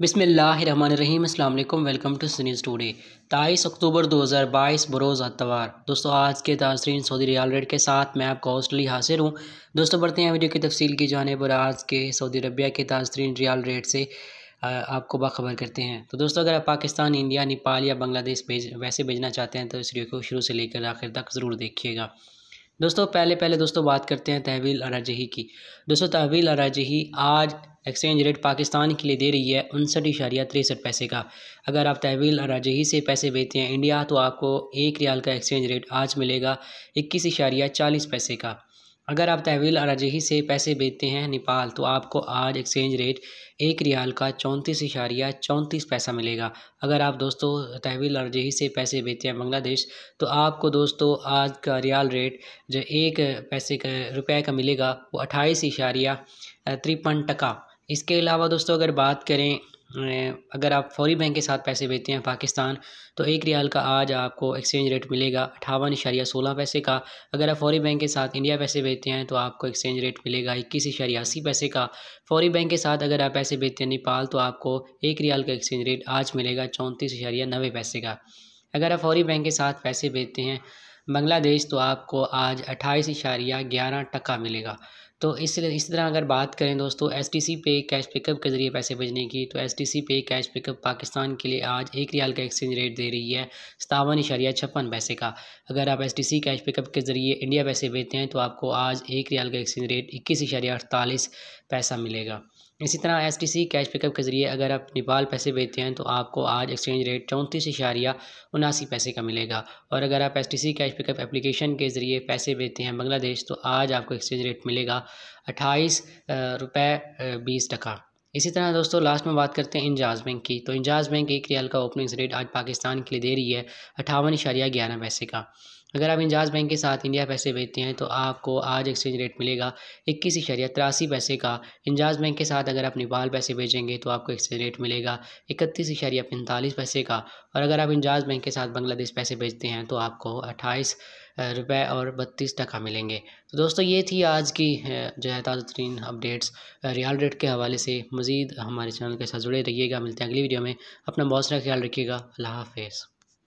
बिसमीम अल्लाम welcome to Sunny today तेईस अक्टूबर 2022 बरोज़ अतवार दोस्तों आज के तासरीन सऊदी रियाल रेट के साथ मैं आपका हॉस्टली हाजिर हूँ दोस्तों बढ़ते हैं वीडियो की तफसील की जानब और आज के सऊदी अरबिया के तासरीन रियाल रेट से आपको बाखबर करते हैं तो दोस्तों अगर आप पाकिस्तान इंडिया नेपाल या बांग्लादेश भेज वैसे भेजना चाहते हैं तो इस वीडियो को शुरू से लेकर आखिर तक ज़रूर देखिएगा दोस्तों पहले पहले दोस्तों बात करते हैं तहवील अराजही की दोस्तों तहवील अराजही आज एक्सचेंज रेट पाकिस्तान के लिए दे रही है उनसठ इशारिया तिरसठ पैसे का अगर आप तहवील अराजही से पैसे बेचते हैं इंडिया तो आपको एक रियाल का एक्सचेंज रेट आज मिलेगा इक्कीस इशारिया चालीस पैसे का अगर आप तहवील अराजही से पैसे बेचते हैं नेपाल तो आपको आज एक्सचेंज रेट एक रियाल का चौंतीस इशारिया चौंतीस पैसा मिलेगा अगर आप दोस्तों तहवील अराजही से पैसे बेचते हैं बांग्लादेश तो आपको दोस्तों आज का रियाल रेट जो एक पैसे का रुपये का मिलेगा वो अट्ठाईस इशारिया तिरपन टका इसके अलावा दोस्तों अगर बात करें अगर आप फौरी बैंक के साथ पैसे भेजते हैं पाकिस्तान तो एक रियाल का आज आपको एक्सचेंज रेट मिलेगा अठावन इशारिया सोलह पैसे का अगर आप फौरी बैंक के साथ इंडिया पैसे भेजते हैं तो आपको एक्सचेंज रेट मिलेगा इक्कीस इशारिया अस्सी पैसे का फौरी बैंक के साथ अगर आप पैसे भेजते हैं नेपाल तो आपको एक रियाल का एक्सचेंज रेट आज मिलेगा चौंतीस इशारिया नबे पैसे का अगर आप फौरी बैंक के साथ पैसे भेजते हैं बांग्लादेश तो आपको आज अट्ठाईस इशारिया ग्यारह टका मिलेगा तो इसलिए इसी तरह अगर बात करें दोस्तों एस टी सी पे कैश पिकअप के ज़रिए पैसे भेजने की तो एस टी सी पे कैश पिकअप पाकिस्तान के लिए आज एक रियाल का एक्सचेंज रेट दे रही है सतावन इशारिया छप्पन पैसे का अगर आप S T C cash pickup के ज़रिए इंडिया पैसे भेजते हैं तो आपको आज एक रियाल का एक्सचेंज रेट इक्कीस इशारिया अड़तालीस पैसा मिलेगा इसी तरह S T C cash pickup के ज़रिए अगर आप नेपाल पैसे भेजते हैं तो आपको आज एक्सचेंज रेट चौंतीस इशारिया उनासी पैसे का मिलेगा और अगर आप S T C cash pickup application के ज़रिए पैसे भेजते हैं बांग्लादेश तो आज आपको एक्सचेंज रेट मिलेगा अट्ठाईस रुपये बीस टका इसी तरह दोस्तों लास्ट में बात करते हैं इंजाज बैंक की तो इंजाज बैंक एक रियाल का ओपनिंग रेट आज पाकिस्तान के लिए दे रही है अठावन इशारिया ग्यारह पैसे का अगर आप इंजाज बैंक के साथ इंडिया पैसे भेजते हैं तो आपको आज एक्सचेंज रेट मिलेगा इक्कीस इशारिया तिरासी पैसे का इंजाज बैंक के साथ अगर आप नेपाल पैसे भेजेंगे तो आपको एक्सचेंज रेट मिलेगा इकतीस इशारिया पैंतालीस पैसे का और अगर आप इंजाज बैंक के साथ बांग्लादेश पैसे भेजते हैं तो आपको अट्ठाईस रुपए और बत्तीस टका मिलेंगे तो दोस्तों ये थी आज की जो है ताज़ा तरीन अपडेट्स रियल रेट के हवाले से मज़ीद हमारे चैनल के साथ जुड़े रहिएगा मिलते हैं अगली वीडियो में अपना बहुत सारा ख्याल रखिएगा अल्लाह हाफिज़